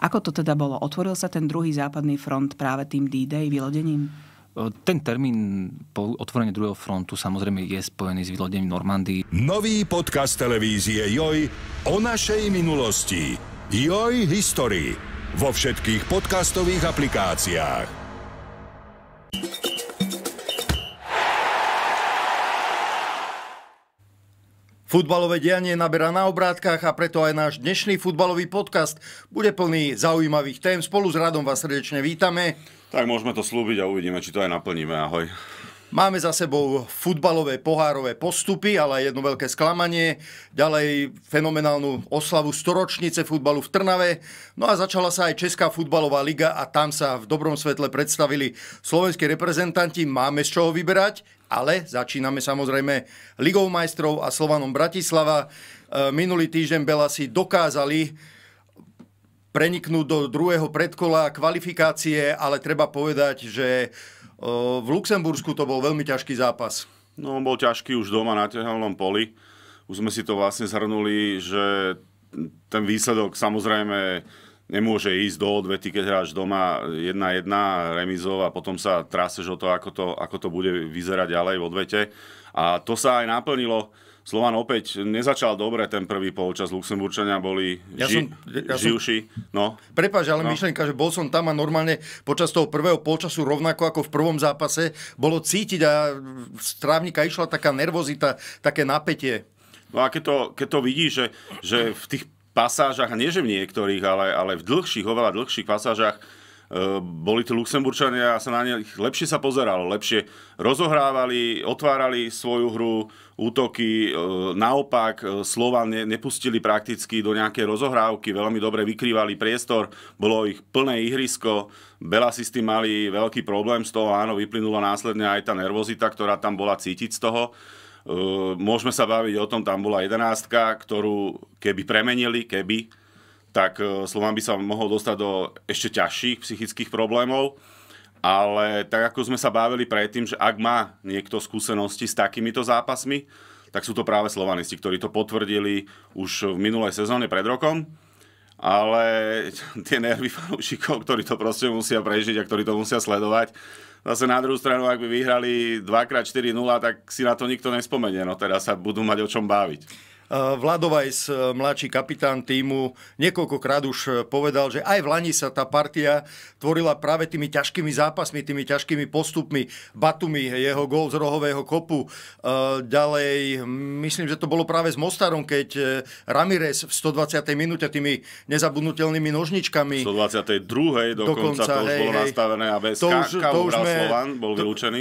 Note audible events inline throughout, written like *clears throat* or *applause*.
Ako to teda bolo? Otvoril sa ten druhý západný front práve tým D-Day vylodením? Ten termín po otvorení druhého frontu samozrejme je spojený s vylodením Normandii. Nový podcast televízie Joj o našej minulosti. Joj History. vo všetkých podcastových aplikáciách. Futbalové dianie naberá na obrátkach a preto aj náš dnešný futbalový podcast bude plný zaujímavých tém. Spolu s Radom vás srdečne vítame. Tak môžeme to slúbiť a uvidíme, či to aj naplníme. Ahoj. Máme za sebou futbalové pohárové postupy, ale aj jedno veľké sklamanie. Ďalej fenomenálnu oslavu storočnice futbalu v Trnave. No a začala sa aj Česká futbalová liga a tam sa v dobrom svetle predstavili slovenskí reprezentanti. Máme z čoho vyberať, ale začíname samozrejme Ligou majstrov a Slovanom Bratislava. E, minulý týždeň Bela si dokázali preniknúť do druhého predkola kvalifikácie, ale treba povedať, že v Luxembursku to bol veľmi ťažký zápas. No, bol ťažký už doma na tehelnom poli. Už sme si to vlastne zhrnuli, že ten výsledok samozrejme nemôže ísť do odvety, keď hráš doma 1-1 remizov a potom sa traseš o to ako, to, ako to bude vyzerať ďalej v odvete. A to sa aj naplnilo Slovan opäť nezačal dobre ten prvý polčas. Luxemburčania boli ja ži, som, ja živší. No. Prepáč, ale no. myšlenka, že bol som tam a normálne počas toho prvého polčasu rovnako ako v prvom zápase bolo cítiť a z trávnika išla taká nervozita, také napätie. No a keď to, keď to vidíš, že, že v tých pasážach, a nie že v niektorých, ale, ale v dlhších, oveľa dlhších pasážach, Eh, boli to Luxemburčania a sa na ne lepšie sa pozeralo, lepšie rozohrávali, otvárali svoju hru, útoky, eh, naopak eh, slova ne, nepustili prakticky do nejakej rozohrávky, veľmi dobre vykrývali priestor, bolo ich plné ihrisko, Belasisti mali veľký problém z toho, áno, vyplynula následne aj tá nervozita, ktorá tam bola cítiť z toho. Môžeme sa baviť o tom, tam bola jedenástka, ktorú keby premenili, keby, tak e, Slován by sa mohol dostať do ešte ťažších psychických problémov. Ale tak ako sme sa bávili predtým, že ak má niekto skúsenosti s takýmito zápasmi, tak sú to práve slovanisti, ktorí to potvrdili už v minulej sezóne pred rokom. Ale *laughs* tie nervy fanúšikov, ktorí to proste musia prežiť a ktorí to musia sledovať, zase na druhú stranu, ak by vyhrali 2x4-0, tak si na to nikto nespomenie. No teda sa budú mať o čom baviť. Eh, Vladovajs, eh, mladší kapitán týmu, niekoľkokrát už eh, povedal, že aj v Lani sa tá partia tvorila práve tými ťažkými zápasmi, tými ťažkými postupmi. Batumi, jeho gól z rohového kopu. Ďalej, myslím, že to bolo práve s Mostarom, keď Ramirez v 120. minúte tými nezabudnutelnými nožničkami. 122. dokonca, dokonca to už hej, bolo hej. nastavené a bez to už, to už sme, Slovan bol to, vylúčený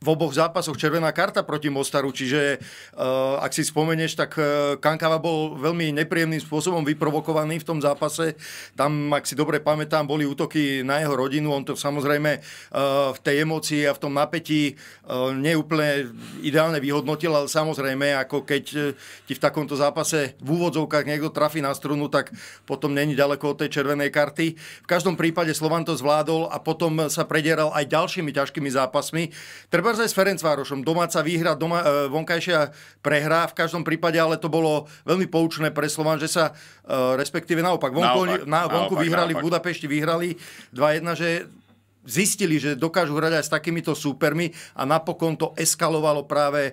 v oboch zápasoch červená karta proti Mostaru, čiže uh, ak si spomeneš, tak uh, Kankava bol veľmi nepríjemným spôsobom vyprovokovaný v tom zápase. Tam, ak si dobre pamätám, boli útoky na jeho rodinu. On to samozrejme uh, v tej emocii a v tom napätí uh, neúplne ideálne vyhodnotil, ale samozrejme, ako keď uh, ti v takomto zápase v úvodzovkách niekto trafí na strunu, tak potom není ďaleko od tej červenej karty. V každom prípade Slovan to zvládol a potom sa predieral aj ďalšími ťažkými zápasmi. Treba treba aj s Ferencvárošom. Domáca výhra, doma, e, vonkajšia prehra. V každom prípade ale to bolo veľmi poučné pre Slovan, že sa e, respektíve naopak vonku, naopak, na, vonku naopak, vyhrali, naopak. v Budapešti vyhrali 2-1, že zistili, že dokážu hrať aj s takýmito súpermi a napokon to eskalovalo práve e,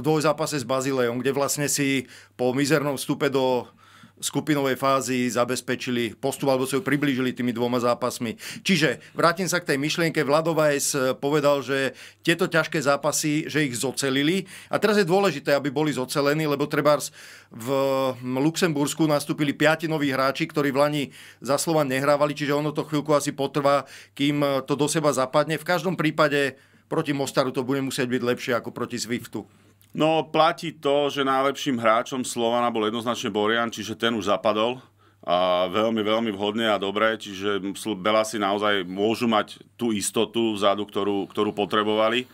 v dvojzápase s Bazilejom, kde vlastne si po mizernom vstupe do skupinovej fázi zabezpečili postup alebo sa ju priblížili tými dvoma zápasmi. Čiže vrátim sa k tej myšlienke. Vlado Vajs eh, povedal, že tieto ťažké zápasy, že ich zocelili. A teraz je dôležité, aby boli zocelení, lebo trebárs v Luxembursku nastúpili piati noví hráči, ktorí v Lani za slova nehrávali, čiže ono to chvíľku asi potrvá, kým eh, to do seba zapadne. V každom prípade proti Mostaru to bude musieť byť lepšie ako proti Swiftu. No, platí to, že najlepším hráčom Slovana bol jednoznačne Borian, čiže ten už zapadol a veľmi, veľmi vhodne a dobre, čiže Bela si naozaj môžu mať tú istotu vzadu, ktorú, ktorú potrebovali.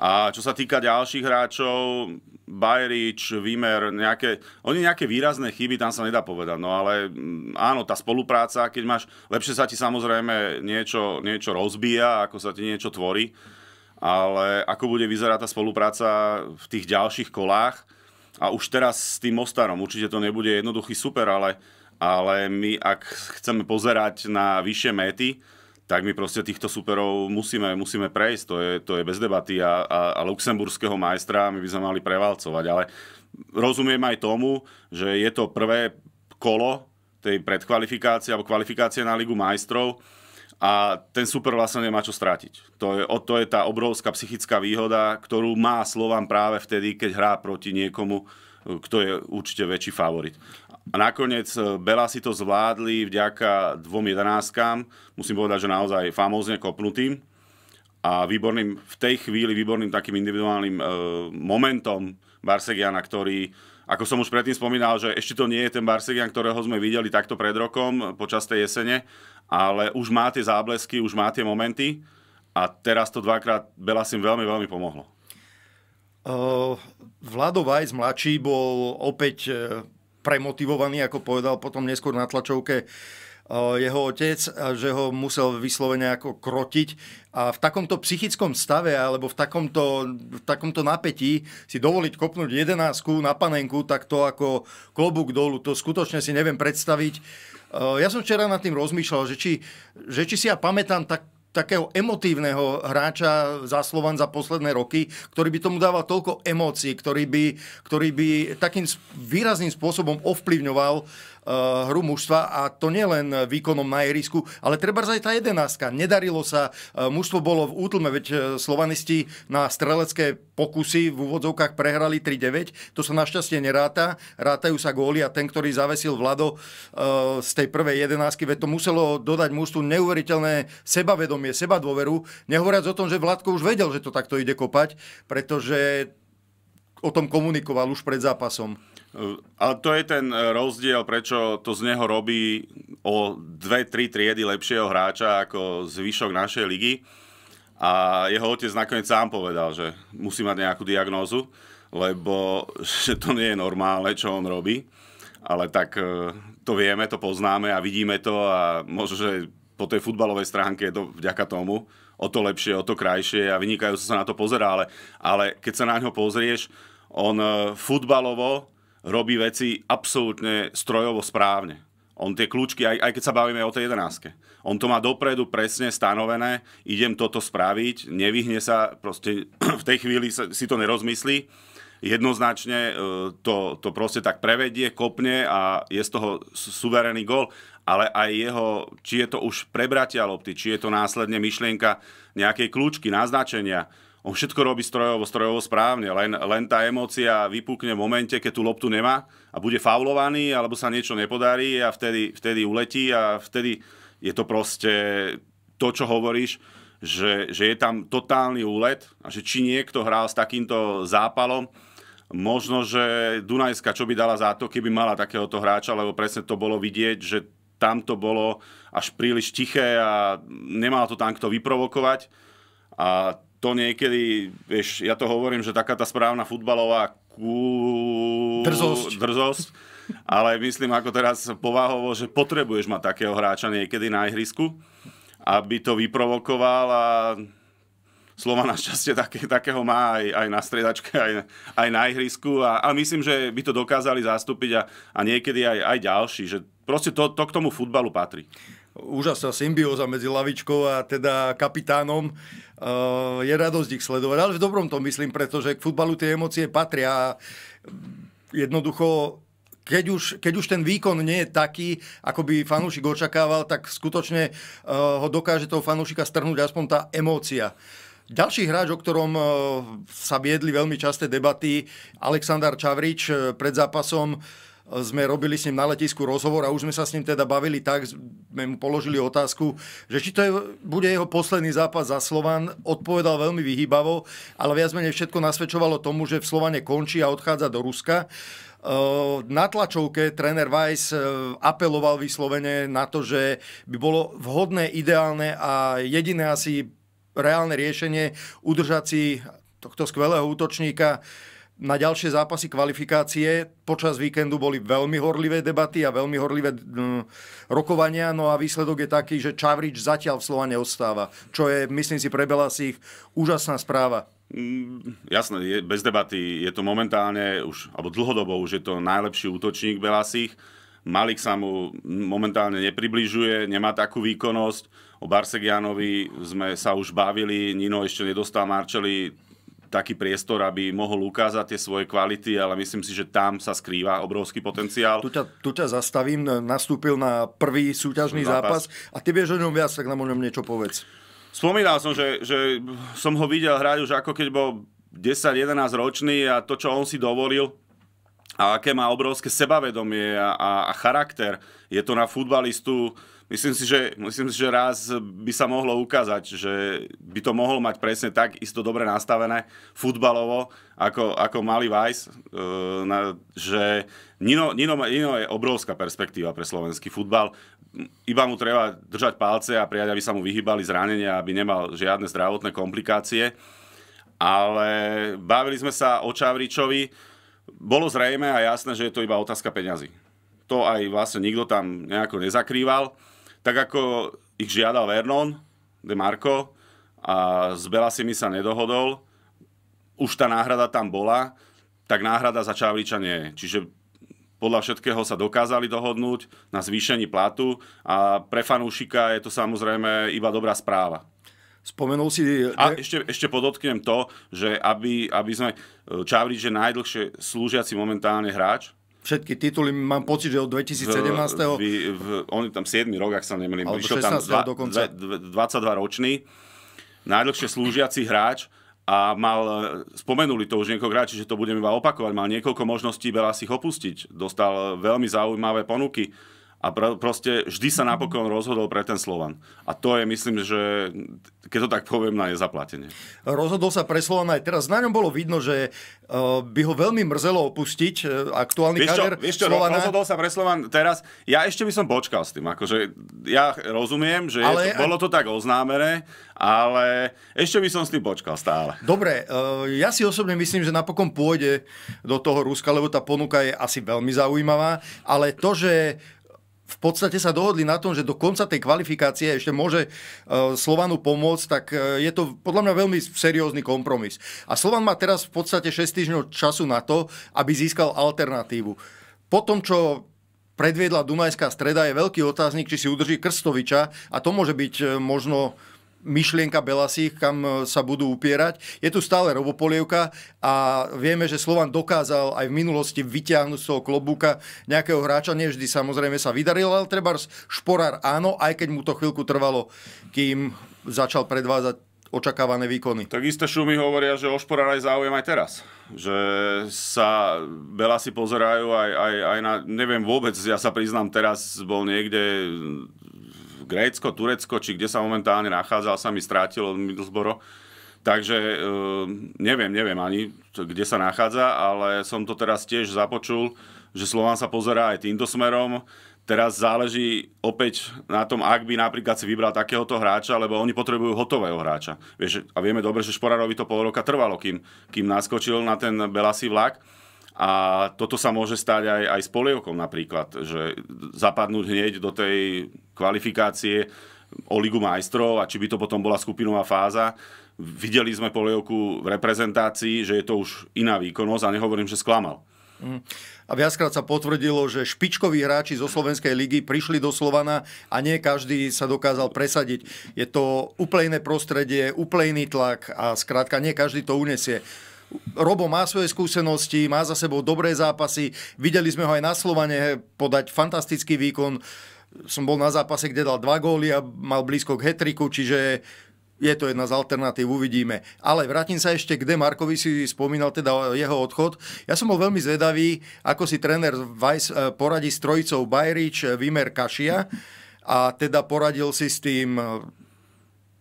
A čo sa týka ďalších hráčov, Bajrič, Vimer, nejaké, oni nejaké výrazné chyby, tam sa nedá povedať. No ale mm, áno, tá spolupráca, keď máš, lepšie sa ti samozrejme niečo, niečo rozbíja, ako sa ti niečo tvorí ale ako bude vyzerať tá spolupráca v tých ďalších kolách. A už teraz s tým Mostarom, určite to nebude jednoduchý super, ale, ale my ak chceme pozerať na vyššie méty, tak my proste týchto superov musíme, musíme prejsť, to je, to je bez debaty a, a, a luxemburského majstra my by sme mali prevalcovať, ale rozumiem aj tomu, že je to prvé kolo tej predkvalifikácie alebo kvalifikácie na Ligu majstrov, a ten super vlastne nemá čo strátiť. To je, to je tá obrovská psychická výhoda, ktorú má Slovan práve vtedy, keď hrá proti niekomu, kto je určite väčší favorit. A nakoniec e, Bela si to zvládli vďaka dvom jedenáctkám, musím povedať, že naozaj famózne kopnutým a výborným, v tej chvíli výborným takým individuálnym e, momentom Barsegiana, ktorý ako som už predtým spomínal, že ešte to nie je ten Barsegian, ktorého sme videli takto pred rokom počas tej jesene, ale už má tie záblesky, už má tie momenty a teraz to dvakrát Belasim veľmi, veľmi pomohlo. Uh, Vlado Vajs mladší bol opäť e, premotivovaný, ako povedal potom neskôr na tlačovke e, jeho otec, že ho musel vyslovene ako krotiť a v takomto psychickom stave alebo v takomto, v takomto napätí si dovoliť kopnúť jedenásku na panenku, tak to ako klobúk dolu, to skutočne si neviem predstaviť. Eh, ja som včera nad tým rozmýšľal, že či, že či si ja pamätám tak, takého emotívneho hráča za Slovan za posledné roky, ktorý by tomu dával toľko emócií, ktorý by, ktorý by takým výrazným spôsobom ovplyvňoval uh, Eh, hru mužstva a to nielen výkonom na ihrisku, ale treba aj tá jedenáska. Nedarilo sa, eh, mužstvo bolo v útlme, veď eh, slovanisti na strelecké pokusy v úvodzovkách prehrali 3-9, to sa našťastie neráta, rátajú sa góly a ten, ktorý zavesil Vlado z tej prvej jedenásky, veď to muselo dodať mužstvu neuveriteľné sebavedomie, seba dôveru, nehovoriac o tom, že Vladko už vedel, že to takto ide kopať, pretože o tom komunikoval už pred zápasom. E, ale to je ten e, rozdiel, prečo to z neho robí o 2-3 triedy lepšieho hráča ako zvyšok našej ligy. A jeho otec nakoniec sám povedal, že musí mať nejakú diagnózu, lebo *laughs* že to nie je normálne, čo on robí. Ale tak e, to vieme, to poznáme a vidíme to a možno, že po tej futbalovej stránke je to vďaka tomu o to lepšie, o to krajšie a vynikajú sa na to pozerá, ale, ale keď sa na ňo pozrieš, on futbalovo robí veci absolútne strojovo správne. On tie kľúčky, aj, aj keď sa bavíme o tej jedenáske, on to má dopredu presne stanovené, idem toto spraviť, nevyhne sa, proste *clears throat* v tej chvíli si to nerozmyslí, jednoznačne e, to, to proste tak prevedie, kopne a je z toho suverénny gol, ale aj jeho, či je to už prebratia lopty, či je to následne myšlienka nejakej kľúčky, naznačenia, on všetko robí strojovo, strojovo správne, len, len tá emócia vypukne v momente, keď tú loptu nemá a bude faulovaný, alebo sa niečo nepodarí a vtedy, vtedy uletí a vtedy je to proste to, čo hovoríš, že, že je tam totálny úlet a že či niekto hral s takýmto zápalom, možno, že Dunajska, čo by dala za to, keby mala takéhoto hráča, lebo presne to bolo vidieť, že tam to bolo až príliš tiché a nemal to tam kto vyprovokovať. A to niekedy, vieš, ja to hovorím, že taká tá správna futbalová kú... drzosť. drzosť, ale myslím ako teraz povahovo, že potrebuješ mať takého hráča niekedy na ihrisku, aby to vyprovokoval a Slova našťastie také, takého má aj, aj na stredačke, aj, aj na ihrisku a, a myslím, že by to dokázali zastúpiť a, a niekedy aj, aj ďalší, že proste to, to k tomu futbalu patrí úžasná symbióza medzi lavičkou a teda kapitánom. E, je radosť ich sledovať, ale v dobrom to myslím, pretože k futbalu tie emócie patria a jednoducho keď už, keď už ten výkon nie je taký, ako by fanúšik očakával, tak skutočne e, ho dokáže toho fanúšika strhnúť aspoň tá emócia. Ďalší hráč, o ktorom e, sa viedli veľmi časté debaty, Aleksandar Čavrič pred zápasom uh, sme robili s ním na letisku rozhovor a už sme sa s ním teda bavili tak, sme mu položili otázku, že či to je, bude jeho posledný zápas za Slovan, odpovedal veľmi vyhýbavo, ale viac menej všetko nasvedčovalo tomu, že v Slovane končí a odchádza do Ruska. E, na tlačovke tréner Weiss e, apeloval vyslovene na to, že by bolo vhodné, ideálne a jediné asi reálne riešenie udržať si tohto skvelého útočníka na ďalšie zápasy kvalifikácie. Počas víkendu boli veľmi horlivé debaty a veľmi horlivé mm, rokovania, no a výsledok je taký, že Čavrič zatiaľ v Slovane ostáva, čo je, myslím si, pre Belasich úžasná správa. Mm, jasné, je, bez debaty je to momentálne už, alebo dlhodobo už je to najlepší útočník Belasich. Malik sa mu momentálne nepribližuje, nemá takú výkonnosť. O Barsegianovi sme sa už bavili, Nino ešte nedostal Marčeli taký priestor, aby mohol ukázať tie svoje kvality, ale myslím si, že tam sa skrýva obrovský potenciál. Tu ťa, tu ťa zastavím, nastúpil na prvý súťažný zápas. zápas a ty vieš o ňom viac, tak nám o ňom niečo povedz. Spomínal som, že, že som ho videl hrať už ako keď bol 10-11 ročný a to, čo on si dovolil, a aké má obrovské sebavedomie a, a, a charakter. Je to na futbalistu, Myslím si, že, myslím si, že raz by sa mohlo ukázať, že by to mohol mať presne tak isto dobre nastavené futbalovo, ako, ako mali Vajs, e, že Nino, Nino, Nino je obrovská perspektíva pre slovenský futbal. Iba mu treba držať palce a prijať, aby sa mu vyhýbali zranenia, aby nemal žiadne zdravotné komplikácie. Ale bavili sme sa o Čavričovi. Bolo zrejme a jasné, že je to iba otázka peňazí. To aj vlastne nikto tam nejako nezakrýval tak ako ich žiadal Vernon, De Marco a s Belasimi sa nedohodol, už tá náhrada tam bola, tak náhrada za Čavriča nie. Čiže podľa všetkého sa dokázali dohodnúť na zvýšení platu a pre fanúšika je to samozrejme iba dobrá správa. Spomenul si... A ešte, ešte podotknem to, že aby, aby sme... E, Čavrič je najdlhšie slúžiaci momentálne hráč všetky tituly, mám pocit, že od 2017. V, v, oni tam 7 rok, ak sa nemýlim, prišiel tam dva, dokonca. 22 ročný, najdlhšie slúžiaci hráč a mal, spomenuli to už niekoľko že to budem iba opakovať, mal niekoľko možností veľa si ich opustiť. Dostal veľmi zaujímavé ponuky a pr- proste vždy sa mhm. napokon rozhodol pre ten Slovan. A to je, myslím, že keď to tak poviem, na nezaplatenie. Rozhodol sa pre Slovan aj teraz. Na ňom bolo vidno, že uh, by ho veľmi mrzelo opustiť e, aktuálny vieš čo, kader vieš čo, Slovana. rozhodol sa pre Slovan teraz. Ja ešte by som počkal s tým. Akože ja rozumiem, že ale, to, bolo to tak oznámené, ale ešte by som s tým počkal stále. Dobre, uh, ja si osobne myslím, že napokon pôjde do toho Ruska, lebo tá ponuka je asi veľmi zaujímavá, ale to, že v podstate sa dohodli na tom, že do konca tej kvalifikácie ešte môže e, Slovanu pomôcť, tak e, je to podľa mňa veľmi seriózny kompromis. A Slovan má teraz v podstate 6 týždňov času na to, aby získal alternatívu. Po tom, čo predviedla Dunajská streda, je veľký otáznik, či si udrží Krstoviča a to môže byť e, možno myšlienka Belasích, kam e, sa budú upierať. Je tu stále robopolievka a vieme, že Slovan dokázal aj v minulosti vyťahnuť z toho klobúka nejakého hráča. Nie vždy samozrejme sa vydaril, ale treba šporár áno, aj keď mu to chvíľku trvalo, kým začal predvázať očakávané výkony. Takisto šumy hovoria, že o Šporár aj záujem aj teraz. Že sa veľa si pozerajú aj, aj, aj na... Neviem vôbec, ja sa priznám, teraz bol niekde Grécko, Turecko, či kde sa momentálne nachádzal, sa mi strátilo Middlesboro. Takže e, neviem, neviem ani, kde sa nachádza, ale som to teraz tiež započul, že Slován sa pozerá aj týmto smerom. Teraz záleží opäť na tom, ak by napríklad si vybral takéhoto hráča, lebo oni potrebujú hotového hráča. Vieš, a vieme dobre, že Šporárovi to pol roka trvalo, kým, kým naskočil na ten Belasi vlak. A toto sa môže stať aj, aj s polievkom napríklad, že zapadnúť hneď do tej kvalifikácie o Ligu majstrov a či by to potom bola skupinová fáza. Videli sme polievku v reprezentácii, že je to už iná výkonnosť a nehovorím, že sklamal. Mhm. A viackrát sa potvrdilo, že špičkoví hráči zo Slovenskej ligy prišli do Slovana a nie každý sa dokázal presadiť. Je to úplne prostredie, úplne tlak a skrátka nie každý to unesie. Robo má svoje skúsenosti, má za sebou dobré zápasy. Videli sme ho aj na Slovane podať fantastický výkon. Som bol na zápase, kde dal dva góly a mal blízko k hetriku, čiže je to jedna z alternatív, uvidíme. Ale vrátim sa ešte, kde Markovi si spomínal teda jeho odchod. Ja som bol veľmi zvedavý, ako si tréner Weiss eh, poradí s trojicou Bajrič, Vimer, Kašia a teda poradil si s tým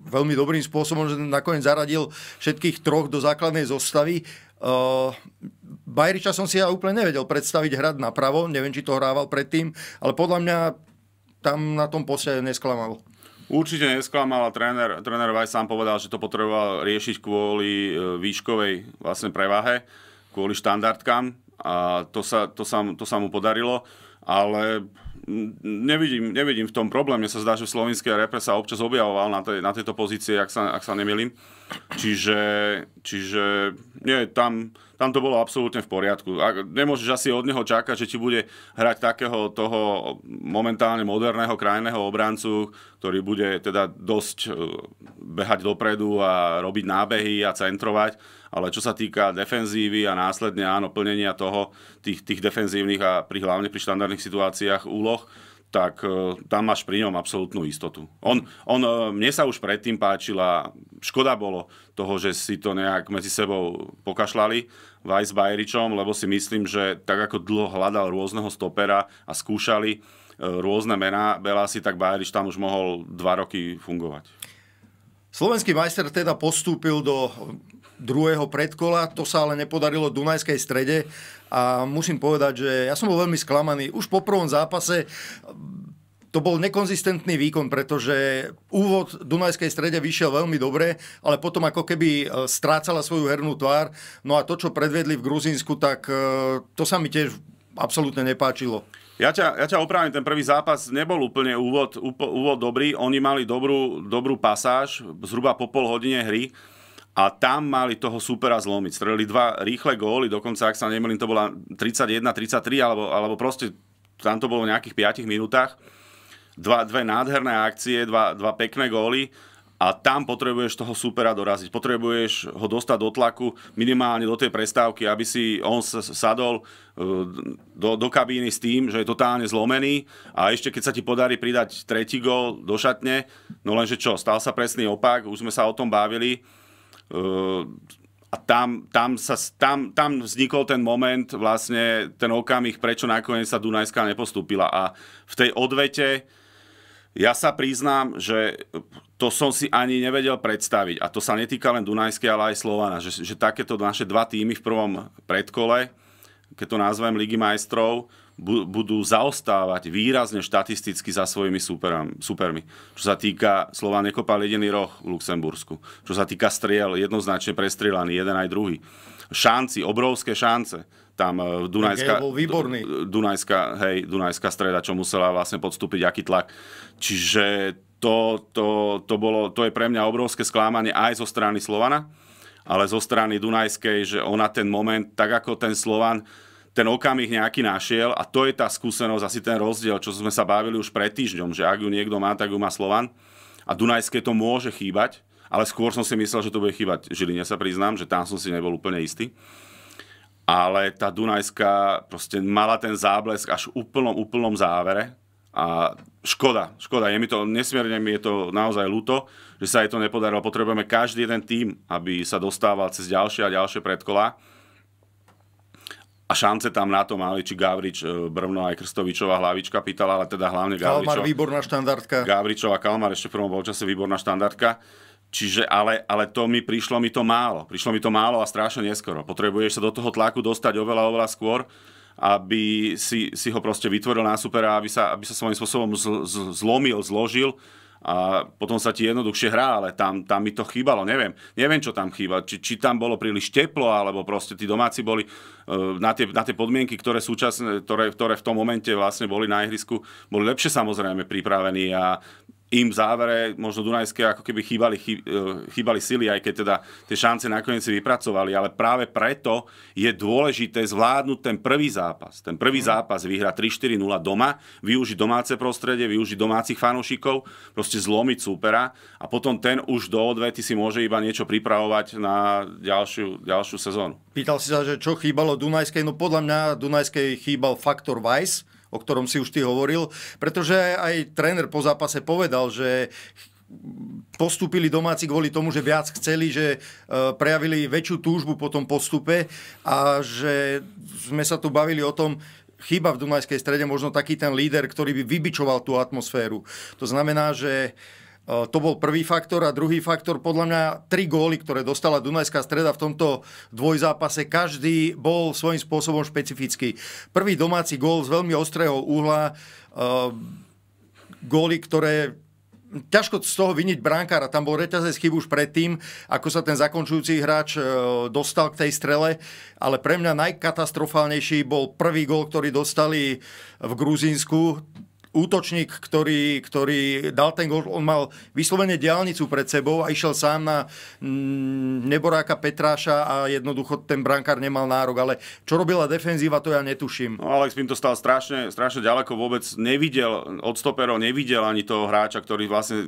veľmi dobrým spôsobom, že nakoniec zaradil všetkých troch do základnej zostavy. Uh, Bajriča som si ja úplne nevedel predstaviť hrať napravo, neviem, či to hrával predtým, ale podľa mňa tam na tom poste nesklamal. Určite nesklamal a tréner, tréner Vaj sám povedal, že to potreboval riešiť kvôli e, výškovej vlastne prevahe, kvôli štandardkám a to sa, to sa, to sa mu podarilo, ale nevidím, nevidím v tom problém. Mne sa zdá, že v slovenskej repre sa občas objavoval na, tej, na tejto pozície, ak sa, ak sa nemýlim. Čiže, čiže nie, tam tam to bolo absolútne v poriadku. A nemôžeš asi od neho čakať, že ti bude hrať takého toho momentálne moderného krajného obrancu, ktorý bude teda dosť e, behať dopredu a robiť nábehy a centrovať, ale čo sa týka defenzívy a následne áno, plnenia toho, tých, tých defenzívnych a pri, hlavne pri štandardných situáciách úloh, tak e, tam máš pri ňom absolútnu istotu. On, on, e, mne sa už predtým páčila, škoda bolo toho, že si to nejak medzi sebou pokašľali vaj s Bajeričom, lebo si myslím, že tak ako dlho hľadal rôzneho stopera a skúšali e, rôzne mená, Bela si tak Bajerič tam už mohol dva roky fungovať. Slovenský majster teda postúpil do druhého predkola. To sa ale nepodarilo Dunajskej strede a musím povedať, že ja som bol veľmi sklamaný. Už po prvom zápase mm, to bol nekonzistentný výkon, pretože úvod Dunajskej strede vyšiel veľmi dobre, ale potom ako keby e, strácala svoju hernú tvár. No a to, čo predvedli v Gruzínsku, tak e, to sa mi tiež absolútne nepáčilo. Ja ťa, ja ťa opravím, ten prvý zápas nebol úplne úvod, úvod dobrý. Oni mali dobrú, dobrú pasáž, zhruba po pol hodine hry a tam mali toho supera zlomiť. Strelili dva rýchle góly, dokonca, ak sa nemýlim, to bola 31-33, alebo, alebo proste tam to bolo v nejakých 5 minútach. Dva, dve nádherné akcie, dva, dva pekné góly a tam potrebuješ toho supera doraziť. Potrebuješ ho dostať do tlaku, minimálne do tej prestávky, aby si on sadol e, do, do kabíny s tým, že je totálne zlomený a ešte keď sa ti podarí pridať tretí gól do šatne, no lenže čo, stal sa presný opak, už sme sa o tom bavili, Ehm, a tam, tam, sa, tam, tam vznikol ten moment, vlastne ten okamih, prečo nakoniec sa Dunajská nepostúpila. A v tej odvete ja sa priznám, že to som si ani nevedel predstaviť. A to sa netýka len Dunajskej, ale aj Slovana. Že, že takéto naše dva týmy v prvom predkole, keď to nazvem Ligy majstrov, budú zaostávať výrazne štatisticky za svojimi supermi. Čo sa týka, Slován nekopal jediný roh v Luxembursku. Čo sa týka striel, jednoznačne prestrelaný jeden aj druhý. Šanci, obrovské šance. Tam e, Dunajská, výborný. Dunajská, hej, Dunajská streda, čo musela vlastne podstúpiť, aký tlak. Čiže to, to, to, bolo, to je pre mňa obrovské sklámanie aj zo strany Slovana, ale zo strany Dunajskej, že ona ten moment, tak ako ten Slovan, ten okamih nejaký našiel a to je tá skúsenosť, asi ten rozdiel, čo sme sa bavili už pred týždňom, že ak ju niekto má, tak ju má Slovan a Dunajské to môže chýbať, ale skôr som si myslel, že to bude chýbať Žiline, sa priznám, že tam som si nebol úplne istý. Ale tá Dunajská proste mala ten záblesk až v úplnom, úplnom závere a škoda, škoda, je mi to, nesmierne mi je to naozaj ľúto, že sa jej to nepodarilo. Potrebujeme každý jeden tým, aby sa dostával cez ďalšie a ďalšie predkola a šance tam na to mali, či Gavrič, e, Brvno aj Krstovičová hlavička pýtala, ale teda hlavne Gavričová. Kalmar, výborná štandardka. Gavričová, Kalmar ešte v prvom bolčase výborná štandardka. Čiže, ale, ale to mi prišlo mi to málo. Prišlo mi to málo a strašne neskoro. Potrebuješ sa do toho tlaku dostať oveľa, oveľa skôr, aby si, si ho proste vytvoril na a aby sa, aby sa svojím spôsobom zl, zl, zlomil, zložil a potom sa ti jednoduchšie hrá, ale tam, tam mi to chýbalo, neviem. Neviem, čo tam chýba, či, či tam bolo príliš teplo, alebo proste tí domáci boli uh, na, tie, na tie podmienky, ktoré, súčasne, ktoré, ktoré v tom momente vlastne boli na ihrisku, boli lepšie samozrejme pripravení a im v závere možno Dunajské ako keby chýbali, e, chýbali sily, aj keď teda tie šance nakoniec si vypracovali, ale práve preto je dôležité zvládnuť ten prvý zápas. Ten prvý mhm. zápas vyhra 3-4-0 doma, využiť domáce prostredie, využiť domácich fanúšikov, proste zlomiť súpera a potom ten už do odvety si môže iba niečo pripravovať na ďalšiu, ďalšiu sezónu. Pýtal si sa, že čo chýbalo Dunajskej, no podľa mňa Dunajskej chýbal faktor Vice o ktorom si už ty hovoril, pretože aj tréner po zápase povedal, že postúpili domáci kvôli tomu, že viac chceli, že e, prejavili väčšiu túžbu po tom postupe a že sme sa tu bavili o tom, chyba v Dunajskej strede možno taký ten líder, ktorý by vybičoval tú atmosféru. To znamená, že E, to bol prvý faktor a druhý faktor, podľa mňa tri góly, ktoré dostala Dunajská streda v tomto dvojzápase, každý bol svojím spôsobom špecifický. Prvý domáci gól z veľmi ostrého uhla, e, góly, ktoré ťažko z toho viniť brankára. Tam bol reťazec chyb už predtým, ako sa ten zakončujúci hráč e, dostal k tej strele. Ale pre mňa najkatastrofálnejší bol prvý gol, ktorý dostali v Gruzínsku útočník, ktorý, ktorý dal ten gol, on mal vyslovene diálnicu pred sebou a išiel sám na mm, neboráka Petráša a jednoducho ten brankár nemal nárok. Ale čo robila defenzíva, to ja netuším. No, Alex Pinto stal strašne, strašne ďaleko, vôbec nevidel, od stoperov nevidel ani toho hráča, ktorý vlastne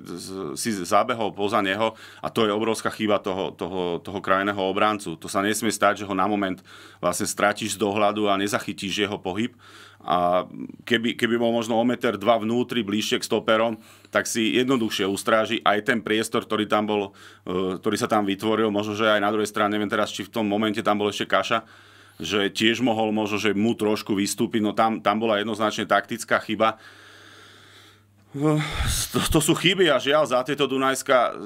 si zabehol poza neho a to je obrovská chyba toho, toho, toho krajného obrancu. To sa nesmie stať, že ho na moment vlastne stratíš z dohľadu a nezachytíš jeho pohyb a keby, keby bol možno o meter, dva vnútri, bližšie k stoperom, tak si jednoduchšie ustráži aj ten priestor, ktorý tam bol, e, ktorý sa tam vytvoril, možno, že aj na druhej strane, neviem teraz, či v tom momente tam bol ešte Kaša, že tiež mohol možno, že mu trošku vystúpiť, no tam, tam bola jednoznačne taktická chyba. E, to, to sú chyby a žiaľ, za tieto, Dunajska, e,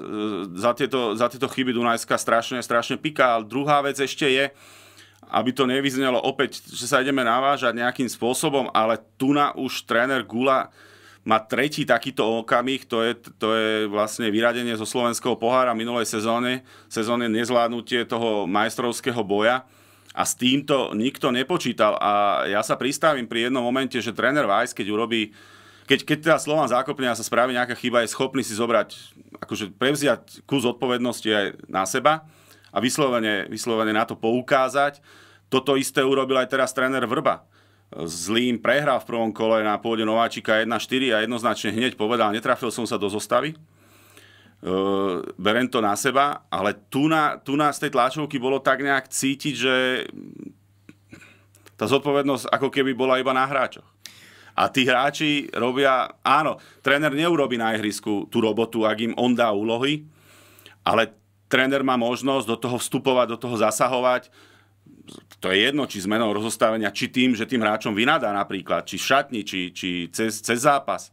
za, tieto, za tieto chyby Dunajska strašne, strašne piká. Druhá vec ešte je, aby to nevyznelo opäť, že sa ideme navážať nejakým spôsobom, ale tu na už tréner Gula má tretí takýto okamih, to je, to je vlastne vyradenie zo slovenského pohára minulej sezóne, sezóne nezvládnutie toho majstrovského boja a s týmto nikto nepočítal a ja sa pristávim pri jednom momente, že tréner Vajs, keď urobí keď, keď teda Slován zákopne a sa spraví nejaká chyba, je schopný si zobrať, akože prevziať kus odpovednosti aj na seba a vyslovene, vyslovene na to poukázať. Toto isté urobil aj teraz tréner Vrba. Zlým prehral v prvom kole na pôde Nováčika 1-4 a jednoznačne hneď povedal, netrafil som sa do zostavy. E, berem to na seba, ale tu na, tu na z tej tlačovky bolo tak nejak cítiť, že tá zodpovednosť ako keby bola iba na hráčoch. A tí hráči robia, áno, tréner neurobi na ihrisku tú robotu, ak im on dá úlohy, ale tréner má možnosť do toho vstupovať, do toho zasahovať. To je jedno, či zmenou rozostavenia, či tým, že tým hráčom vynadá napríklad, či v šatni, či, či cez, cez zápas.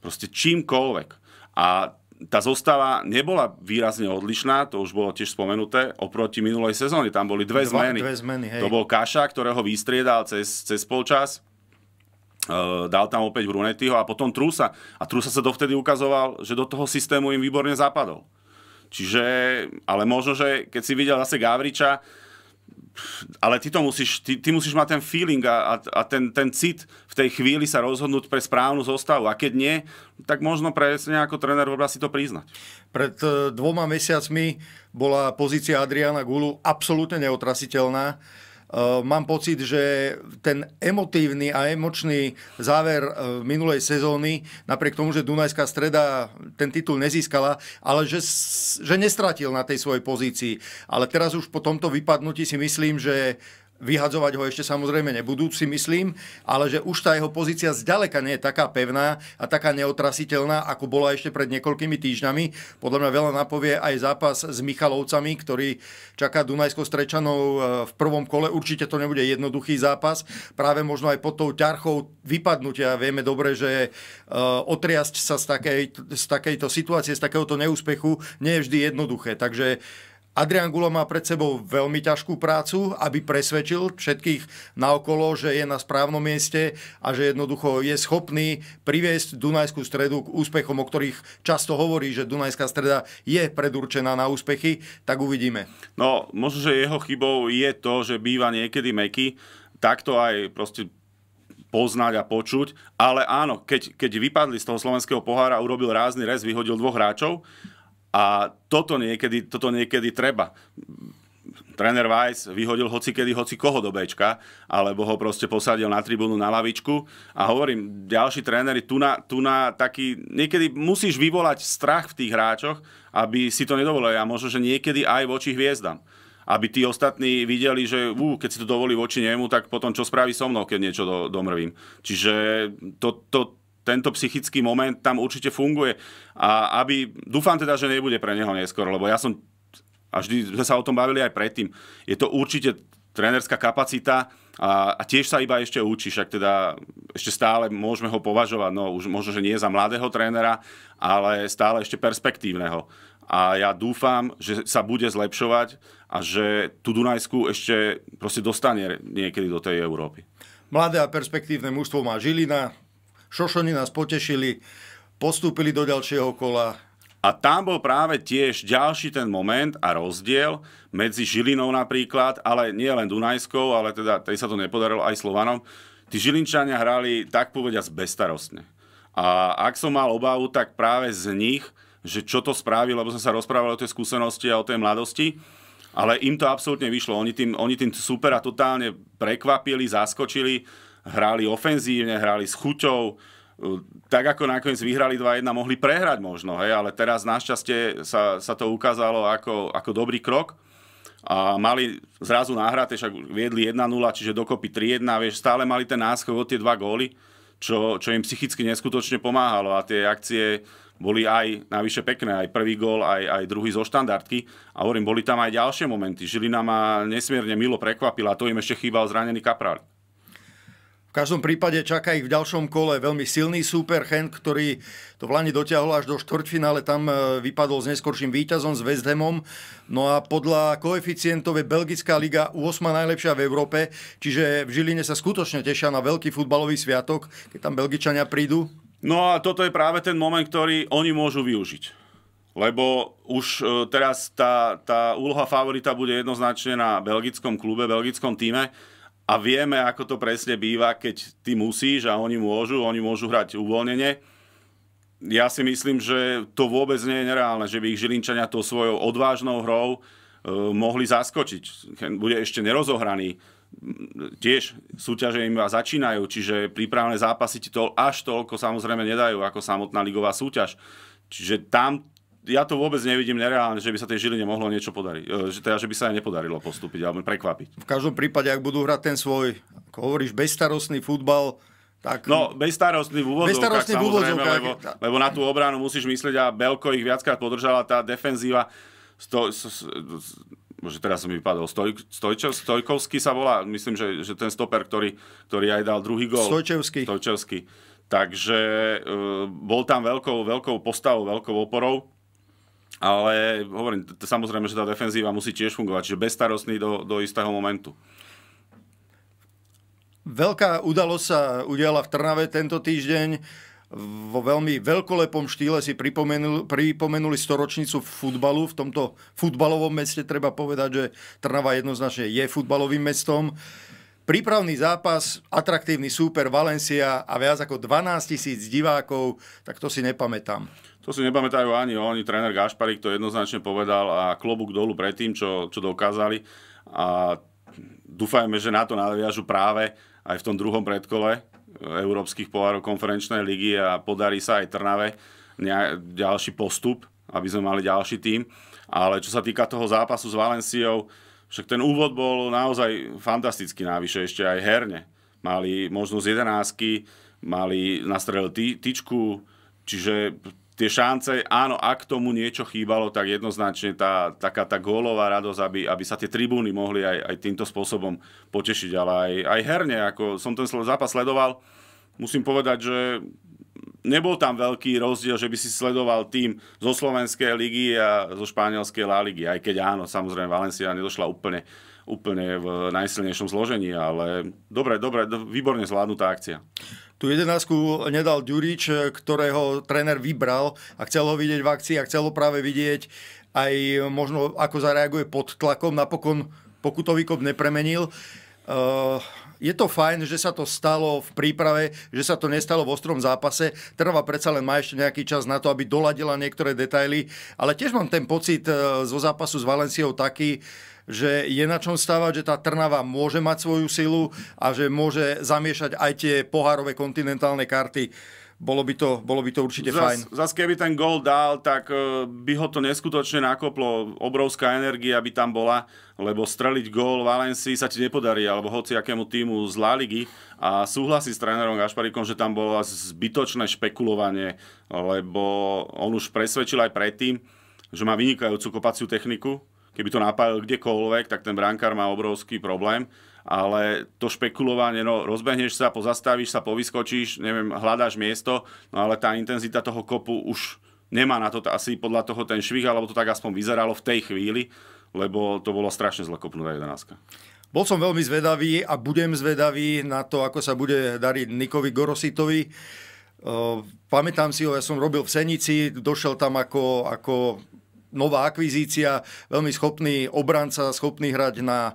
Proste čímkoľvek. A tá zostava nebola výrazne odlišná, to už bolo tiež spomenuté, oproti minulej sezóne. Tam boli dve, Dva, zmeny. Dve zmeny hej. To bol Kaša, ktorého vystriedal cez, cez polčas, e, dal tam opäť Brunettiho a potom Trusa. A Trusa sa dovtedy ukazoval, že do toho systému im výborne zapadol. Čiže, ale možno, že keď si videl zase Gavriča, ale ty to musíš, ty, ty musíš mať ten feeling a, a, a ten, ten cit v tej chvíli sa rozhodnúť pre správnu zostavu. A keď nie, tak možno presne ako tréner vôbec si to priznať. Pred e, dvoma mesiacmi bola pozícia Adriana Gulu absolútne neotrasiteľná Eh, mám pocit, že ten emotívny a emočný záver eh, minulej sezóny, napriek tomu, že Dunajská streda ten titul nezískala, ale že, že nestratil na tej svojej pozícii. Ale teraz už po tomto vypadnutí si myslím, že Vyhadzovať ho ešte samozrejme nebudú, si myslím, ale že už tá jeho pozícia zďaleka nie je taká pevná a taká neotrasiteľná, ako bola ešte pred niekoľkými týždňami. Podľa mňa veľa napovie aj zápas s Michalovcami, ktorý čaká dunajsko strečanou e, v prvom kole. Určite to nebude jednoduchý zápas. Práve možno aj pod tou ťarchou vypadnutia vieme dobre, že e, otriasť sa z, takej, z takejto situácie, z takéhoto neúspechu nie je vždy jednoduché. Takže Adrian Gulo má pred sebou veľmi ťažkú prácu, aby presvedčil všetkých naokolo, že je na správnom mieste a že jednoducho je schopný priviesť Dunajskú stredu k úspechom, o ktorých často hovorí, že Dunajská streda je predurčená na úspechy, tak uvidíme. No, možno, že jeho chybou je to, že býva niekedy meky, takto aj proste poznať a počuť, ale áno, keď, keď vypadli z toho slovenského pohára, urobil rázny rez, vyhodil dvoch hráčov, a toto niekedy, toto niekedy treba. Tréner Weiss vyhodil hoci kedy, hoci koho do Bčka, alebo ho proste posadil na tribúnu, na lavičku. A hovorím, ďalší tréneri, tu na, tu na taký... Niekedy musíš vyvolať strach v tých hráčoch, aby si to nedovolili. A možno, že niekedy aj voči hviezdam aby tí ostatní videli, že ú, keď si to dovolí voči nemu, tak potom čo spraví so mnou, keď niečo do, domrvím. Čiže to, to, tento psychický moment tam určite funguje. A aby, dúfam teda, že nebude pre neho neskoro, lebo ja som, a vždy sme sa o tom bavili aj predtým, je to určite trénerská kapacita a, a tiež sa iba ešte učí, však teda ešte stále môžeme ho považovať, no už možno, že nie za mladého trénera, ale stále ešte perspektívneho. A ja dúfam, že sa bude zlepšovať a že tu Dunajsku ešte proste dostane niekedy do tej Európy. Mladé a perspektívne mužstvo má Žilina, Šošoni nás potešili, postúpili do ďalšieho kola. A tam bol práve tiež ďalší ten moment a rozdiel medzi Žilinou napríklad, ale nie len Dunajskou, ale teda tej sa to nepodarilo aj Slovanom. Tí Žilinčania hrali tak povediať bezstarostne. A ak som mal obavu, tak práve z nich, že čo to spravil, lebo som sa rozprával o tej skúsenosti a o tej mladosti, ale im to absolútne vyšlo. Oni tým, oni tým a totálne prekvapili, zaskočili hrali ofenzívne, hrali s chuťou, tak ako nakoniec vyhrali 2-1, mohli prehrať možno, hej, ale teraz našťastie sa, sa to ukázalo ako, ako dobrý krok a mali zrazu náhrate, však viedli 1-0, čiže dokopy 3-1, vieš, stále mali ten náskok od tie dva góly, čo, čo im psychicky neskutočne pomáhalo a tie akcie boli aj navyše pekné, aj prvý gól, aj, aj druhý zo štandardky. A hovorím, boli tam aj ďalšie momenty. Žilina ma nesmierne milo prekvapila a to im ešte chýbal zranený kaprál. V každom prípade čaká ich v ďalšom kole veľmi silný super, Chen, ktorý to v Lani dotiahol až do štvrťfinále, tam e, vypadol s neskorším víťazom, s West Hamom. No a podľa koeficientov je Belgická liga 8 najlepšia v Európe, čiže v Žiline sa skutočne tešia na veľký futbalový sviatok, keď tam Belgičania prídu. No a toto je práve ten moment, ktorý oni môžu využiť. Lebo už e, teraz tá, tá úloha favorita bude jednoznačne na belgickom klube, belgickom týme a vieme, ako to presne býva, keď ty musíš a oni môžu, oni môžu hrať uvoľnenie. Ja si myslím, že to vôbec nie je nereálne, že by ich Žilinčania tou svojou odvážnou hrou e, mohli zaskočiť. Bude ešte nerozohraný. Tiež súťaže im začínajú, čiže prípravné zápasy ti to až toľko samozrejme nedajú ako samotná ligová súťaž. Čiže tam ja to vôbec nevidím nereálne, že by sa tej Žiline mohlo niečo podariť. E, že, teda, že by sa aj nepodarilo postúpiť alebo prekvapiť. V každom prípade, ak budú hrať ten svoj, ako hovoríš, bezstarostný futbal, tak, no, bezstarostný v úvodzovkách, samozrejme, úvodzovkách, lebo, lebo na tú obranu musíš myslieť a Belko ich viackrát podržala, tá defenzíva, sto, sto, Bože, teraz som vypadol, Stoj, Stojčev, Stojkovský sa volá, myslím, že, že ten stoper, ktorý, ktorý aj dal druhý gol. Stojčevský. Stojčevský. Takže e, bol tam veľkou, veľkou postavou, veľkou oporou. Ale hovorím, samozrejme, že tá defenzíva musí tiež fungovať, čiže bezstarostný do, do istého momentu. Veľká udalosť sa udiala v Trnave tento týždeň. Vo veľmi veľkolepom štýle si pripomenul, pripomenuli storočnicu futbalu. V tomto futbalovom meste treba povedať, že Trnava jednoznačne je futbalovým mestom. Prípravný zápas, atraktívny súper Valencia a viac ako 12 tisíc divákov, tak to si nepamätám. To si nepamätajú ani oni, tréner Gašparík to jednoznačne povedal a klobúk dolu pred tým, čo, čo dokázali. A dúfajme, že na to nadviažu práve aj v tom druhom predkole Európskych pohárov konferenčnej ligy a podarí sa aj Trnave ďalší postup, aby sme mali ďalší tým. Ale čo sa týka toho zápasu s Valenciou, však ten úvod bol naozaj fantastický, návyše ešte aj herne. Mali možnosť jedenásky, mali nastrel ty, tyčku, čiže tie šance, áno, ak tomu niečo chýbalo, tak jednoznačne tá, taká tá gólová radosť, aby, aby sa tie tribúny mohli aj, aj týmto spôsobom potešiť, ale aj, aj herne, ako som ten zápas sledoval, musím povedať, že nebol tam veľký rozdiel, že by si sledoval tým zo slovenskej ligy a zo španielskej La Ligy, aj keď áno, samozrejme Valencia nedošla úplne úplne v najsilnejšom zložení, ale dobre, dobre, výborne zvládnutá akcia. Tu jedenáctku nedal Ďurič, ktorého tréner vybral a chcel ho vidieť v akcii a chcel ho práve vidieť aj možno ako zareaguje pod tlakom. Napokon pokutový kop nepremenil. Eh, je to fajn, že sa to stalo v príprave, že sa to nestalo v ostrom zápase. Trvá predsa len má ešte nejaký čas na to, aby doladila niektoré detaily. Ale tiež mám ten pocit eh, zo zápasu s Valenciou taký, že je na čom stávať, že tá Trnava môže mať svoju silu a že môže zamiešať aj tie pohárové kontinentálne karty bolo by to, bolo by to určite zas, fajn. Zas keby ten gol dal, tak e, by ho to neskutočne nakoplo. Obrovská energia by tam bola, lebo streliť gól Valencii sa ti nepodarí, alebo hoci akému týmu z La Ligy. A súhlasí s trénerom Gašparikom, že tam bolo zbytočné špekulovanie, lebo on už presvedčil aj predtým, že má vynikajúcu kopaciu techniku, keby to napadil kdekoľvek, tak ten brankár má obrovský problém. Ale to špekulovanie, no rozbehneš sa, pozastavíš sa, povyskočíš, neviem, hľadáš miesto, no ale tá intenzita toho kopu už nemá na to asi podľa toho ten švih, alebo to tak aspoň vyzeralo v tej chvíli, lebo to bolo strašne zle kopnuté 11. Bol som veľmi zvedavý a budem zvedavý na to, ako sa bude dariť Nikovi Gorositovi. Ehm, pamätám si ho, ja som robil v Senici, došel tam ako, ako nová akvizícia, veľmi schopný obranca, schopný hrať na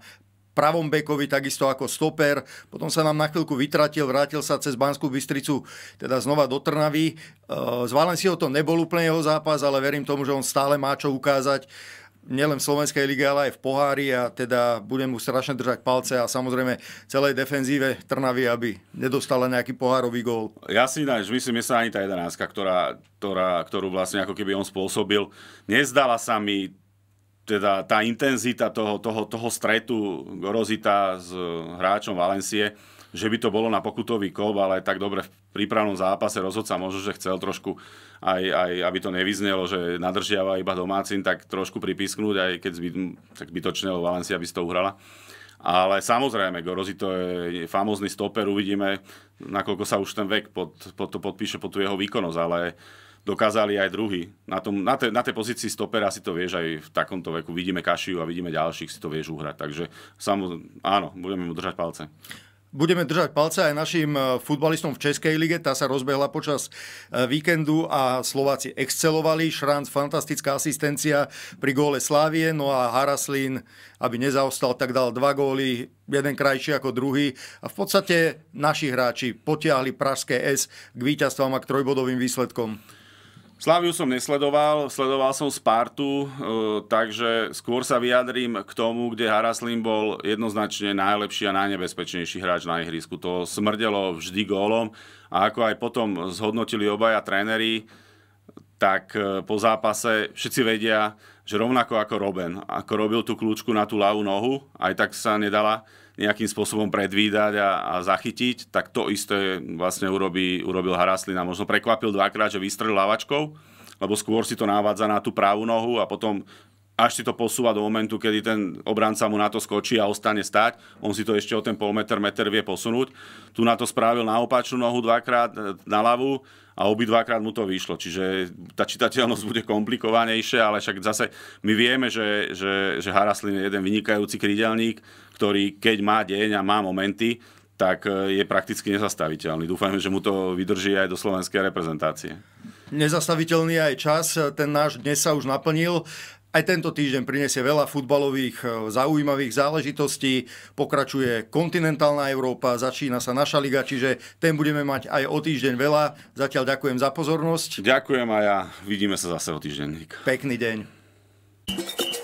pravom bekovi, takisto ako stoper. Potom sa nám na chvíľku vytratil, vrátil sa cez Banskú Bystricu, teda znova do Trnavy. E, z Valenciou to nebol úplne jeho zápas, ale verím tomu, že on stále má čo ukázať nielen v Slovenskej lige, ale aj v pohári a teda budem mu strašne držať palce a samozrejme celej defenzíve Trnavy, aby nedostala nejaký pohárový gól. Ja si ináč myslím, že sa ani tá jedenáctka, ktorá, ktorá, ktorú vlastne ako keby on spôsobil, nezdala sa mi teda tá intenzita toho, toho, toho stretu Gorozita s hráčom Valencie, že by to bolo na pokutový kov, ale tak dobre v prípravnom zápase rozhodca možno, že chcel trošku aj, aj aby to nevyznelo, že nadržiava iba domácim, tak trošku pripisknúť, aj keď zby, tak bytočne, lebo Valencia by si to uhrala. Ale samozrejme, Gorozi to je famózny stoper, uvidíme, nakoľko sa už ten vek pod, pod to podpíše pod tú jeho výkonnosť, ale dokázali aj druhý. Na, tom, na, te, na tej pozícii stopera si to vieš aj v takomto veku. Vidíme Kašiu a vidíme ďalších, si to vieš uhrať. Takže samozrejme, áno, budeme mu držať palce budeme držať palce aj našim e, futbalistom v Českej lige. Tá sa rozbehla počas e, víkendu a Slováci excelovali. Šranc, fantastická asistencia pri góle Slávie. No a Haraslín, aby nezaostal, tak dal dva góly, jeden krajší ako druhý. A v podstate naši hráči potiahli Pražské S k víťazstvám a k trojbodovým výsledkom. Sláviu som nesledoval, sledoval som Spartu, e, takže skôr sa vyjadrím k tomu, kde Haraslim bol jednoznačne najlepší a najnebezpečnejší hráč na ihrisku. To smrdelo vždy gólom a ako aj potom zhodnotili obaja tréneri, tak e, po zápase všetci vedia, že rovnako ako Robin, ako robil tú kľúčku na tú ľavú nohu, aj tak sa nedala nejakým spôsobom predvídať a, a zachytiť, tak to isté vlastne urobí, urobil Haraslina. Možno prekvapil dvakrát, že vystrelil lavačkou, lebo skôr si to návádza na tú pravú nohu a potom až si to posúva do momentu, kedy ten obranca mu na to skočí a ostane stať. On si to ešte o ten pol meter, meter vie posunúť. Tu na to spravil na opačnú nohu dvakrát e, na ľavú a obidvakrát mu to vyšlo. Čiže tá čitateľnosť bude komplikovanejšia, ale však zase my vieme, že, že, že Haraslin je jeden vynikajúci krídelník, ktorý keď má deň a má momenty, tak e, je prakticky nezastaviteľný. Dúfajme, že mu to vydrží aj do slovenskej reprezentácie. Nezastaviteľný aj čas, ten náš dnes sa už naplnil. Aj tento týždeň prinesie veľa futbalových e, zaujímavých záležitostí. Pokračuje kontinentálna Európa, začína sa naša liga, čiže ten budeme mať aj o týždeň veľa. Zatiaľ ďakujem za pozornosť. Ďakujem a ja. Vidíme sa zase o týždeň. Pekný deň.